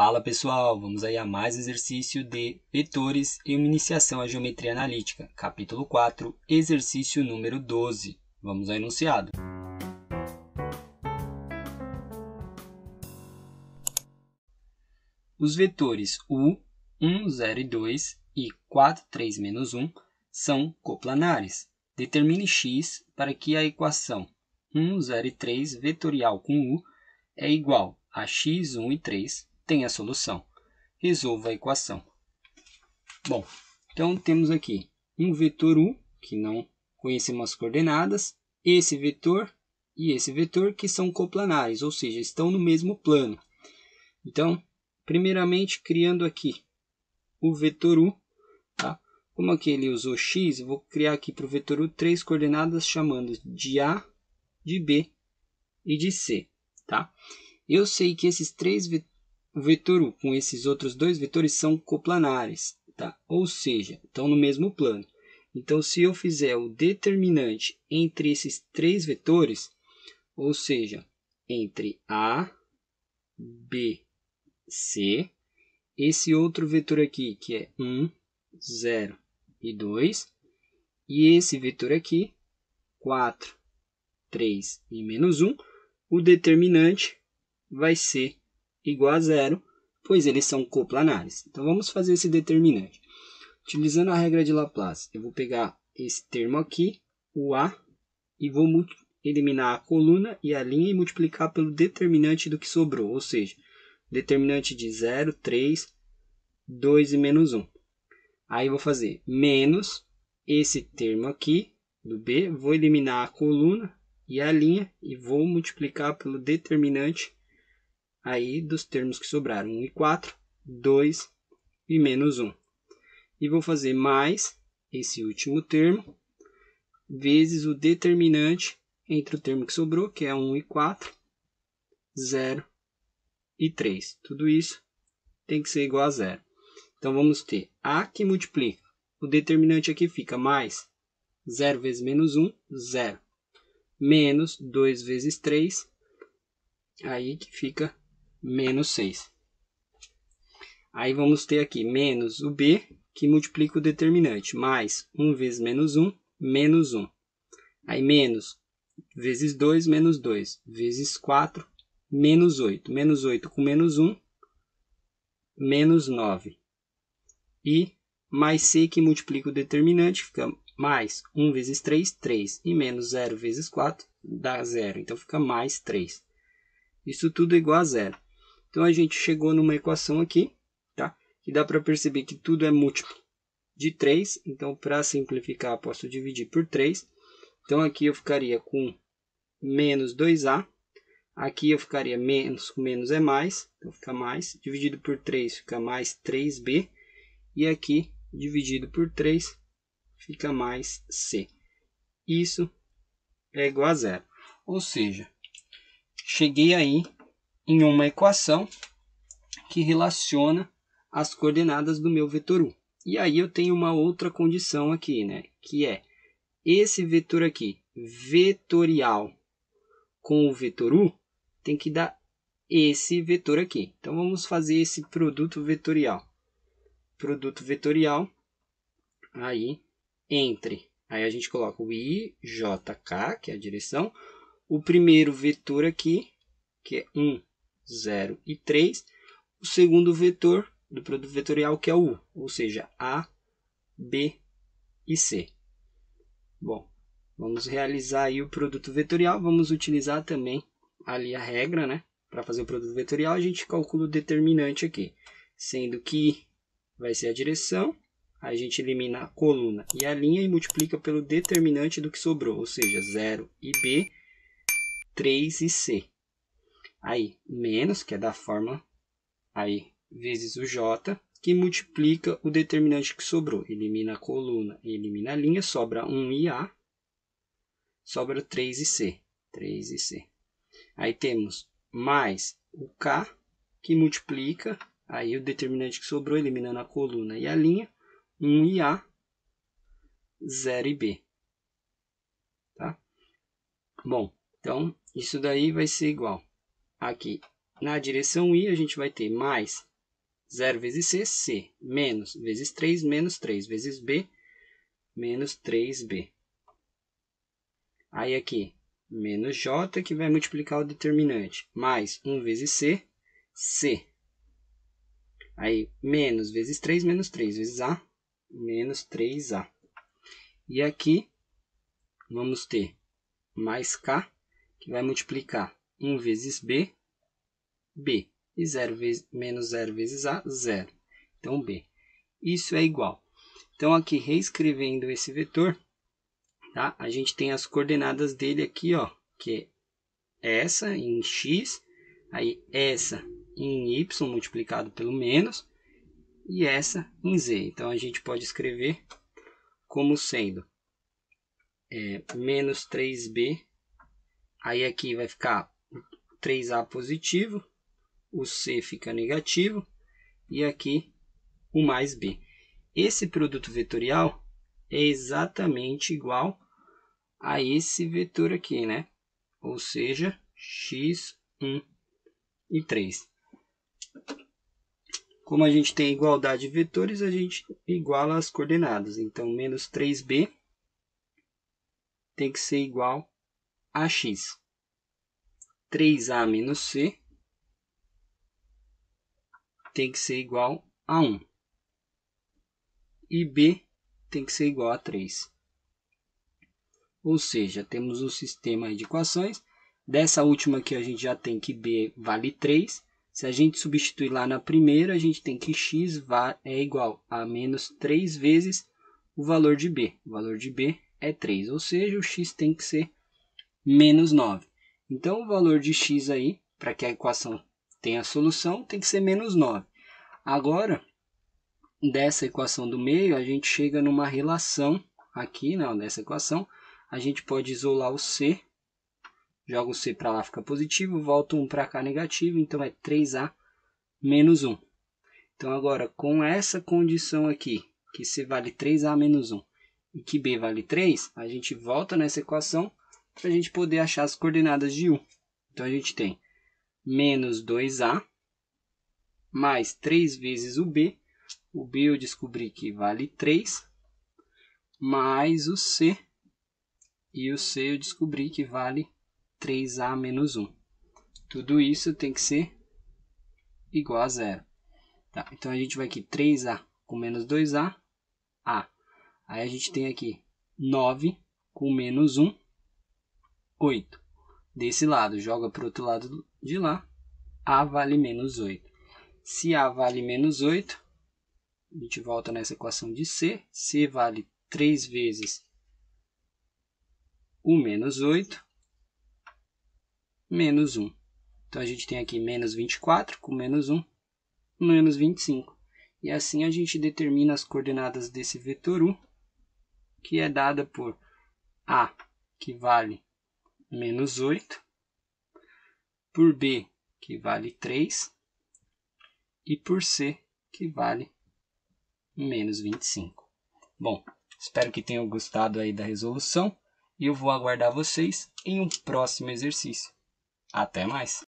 Fala pessoal, vamos aí a mais exercício de vetores e uma iniciação à geometria analítica, capítulo 4, exercício número 12. Vamos ao enunciado. Os vetores U, 1, 0 e 2 e 4, 3, menos 1 são coplanares. Determine x para que a equação 1, 0 e 3 vetorial com U é igual a x, 1 e 3 tem a solução. Resolva a equação. Bom, então temos aqui um vetor U, que não conhecemos as coordenadas, esse vetor e esse vetor que são coplanares, ou seja, estão no mesmo plano. Então, primeiramente, criando aqui o vetor U, tá? como aqui ele usou x, vou criar aqui para o vetor U três coordenadas chamando de A, de B e de C. Tá? Eu sei que esses três o vetor 1 com esses outros dois vetores são coplanares, tá? ou seja, estão no mesmo plano. Então, se eu fizer o determinante entre esses três vetores, ou seja, entre A, B, C, esse outro vetor aqui, que é 1, 0 e 2, e esse vetor aqui, 4, 3 e menos 1, o determinante vai ser igual a zero, pois eles são coplanares. Então, vamos fazer esse determinante. Utilizando a regra de Laplace, eu vou pegar esse termo aqui, o A, e vou eliminar a coluna e a linha e multiplicar pelo determinante do que sobrou, ou seja, determinante de 0, 3, 2 e menos 1. Aí, vou fazer menos esse termo aqui, do B, vou eliminar a coluna e a linha e vou multiplicar pelo determinante Aí, dos termos que sobraram 1 e 4, 2 e menos 1. E vou fazer mais esse último termo, vezes o determinante entre o termo que sobrou, que é 1 e 4, 0 e 3. Tudo isso tem que ser igual a zero. Então, vamos ter A que multiplica. O determinante aqui fica mais 0 vezes menos 1, 0. Menos 2 vezes 3, aí que fica menos 6. Aí vamos ter aqui menos o b, que multiplica o determinante, mais 1 vezes menos 1, menos 1. Aí menos vezes 2, menos 2, vezes 4, menos 8. Menos 8 com menos 1, menos 9. E mais c, que multiplica o determinante, fica mais 1 vezes 3, 3. E menos 0 vezes 4, dá 0. Então, fica mais 3. Isso tudo é igual a zero. Então a gente chegou numa equação aqui, tá? Que dá para perceber que tudo é múltiplo de 3. Então, para simplificar, posso dividir por 3. Então, aqui eu ficaria com menos 2a. Aqui eu ficaria menos com menos é mais. Então, fica mais. Dividido por 3 fica mais 3b. E aqui, dividido por 3, fica mais c. Isso é igual a zero. Ou seja, cheguei aí em uma equação que relaciona as coordenadas do meu vetor u E aí eu tenho uma outra condição aqui, né? Que é esse vetor aqui, vetorial com o vetor u, tem que dar esse vetor aqui. Então, vamos fazer esse produto vetorial. Produto vetorial, aí, entre. Aí, a gente coloca o i, j, k, que é a direção. O primeiro vetor aqui, que é 1, 0 e 3, o segundo vetor do produto vetorial que é o U, ou seja, A, B e C. Bom, vamos realizar aí o produto vetorial, vamos utilizar também ali a regra, né? Para fazer o produto vetorial, a gente calcula o determinante aqui, sendo que vai ser a direção, a gente elimina a coluna e a linha e multiplica pelo determinante do que sobrou, ou seja, 0 e B, 3 e C aí menos, que é da fórmula aí, vezes o J, que multiplica o determinante que sobrou. Elimina a coluna elimina a linha, sobra 1 e A, sobra 3 e C. 3 e C. Aí temos mais o K, que multiplica aí o determinante que sobrou, eliminando a coluna e a linha, 1 e A, 0 e B. Tá? Bom, então, isso daí vai ser igual aqui na direção i, a gente vai ter mais 0 vezes c, c, menos vezes 3, menos 3, vezes b, menos 3b. Aí aqui, menos j, que vai multiplicar o determinante, mais 1 vezes c, c. Aí, menos vezes 3, menos 3, vezes a, menos 3a. E aqui, vamos ter mais k, que vai multiplicar 1 vezes b, b. E 0 vezes, menos 0 vezes a, zero. Então, b. Isso é igual. Então, aqui reescrevendo esse vetor, tá? a gente tem as coordenadas dele aqui, ó, que é essa em x, aí essa em y multiplicado pelo menos, e essa em z. Então, a gente pode escrever como sendo é, menos 3b, aí aqui vai ficar 3A positivo, o C fica negativo e aqui o mais B. Esse produto vetorial é exatamente igual a esse vetor aqui, né? Ou seja, x1 e 3. Como a gente tem igualdade de vetores, a gente iguala as coordenadas. Então, menos 3b tem que ser igual a x. 3a menos c tem que ser igual a 1. E b tem que ser igual a 3. Ou seja, temos um sistema de equações. Dessa última aqui a gente já tem que b vale 3. Se a gente substituir lá na primeira, a gente tem que x é igual a menos 3 vezes o valor de b. O valor de b é 3, ou seja, o x tem que ser menos 9. Então, o valor de x aí, para que a equação tenha solução, tem que ser menos 9. Agora, dessa equação do meio, a gente chega numa relação aqui, não, né, nessa equação, a gente pode isolar o c, joga o c para lá, fica positivo, volta 1 para cá negativo, então é 3a menos 1. Então, agora, com essa condição aqui, que c vale 3a menos 1 e que b vale 3, a gente volta nessa equação para a gente poder achar as coordenadas de U. Então, a gente tem menos 2A mais 3 vezes o B. O B eu descobri que vale 3, mais o C. E o C eu descobri que vale 3A menos 1. Tudo isso tem que ser igual a zero. Tá, então, a gente vai aqui 3A com menos 2A, A. Aí, a gente tem aqui 9 com menos 1, 8. Desse lado, joga para o outro lado de lá. A vale menos 8. Se A vale menos 8, a gente volta nessa equação de C. C vale 3 vezes 1 menos 8, menos 1. Então, a gente tem aqui menos 24 com menos 1, menos 25. E assim a gente determina as coordenadas desse vetor 1, que é dada por A, que vale menos 8, por B, que vale 3, e por C, que vale menos 25. Bom, espero que tenham gostado aí da resolução e eu vou aguardar vocês em um próximo exercício. Até mais!